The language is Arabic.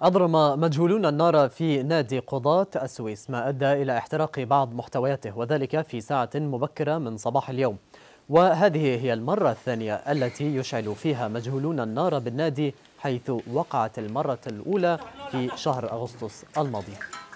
أضرم مجهولون النار في نادي قضاة السويس ما أدى إلى احتراق بعض محتوياته وذلك في ساعة مبكرة من صباح اليوم وهذه هي المرة الثانية التي يشعل فيها مجهولون النار بالنادي حيث وقعت المرة الأولى في شهر أغسطس الماضي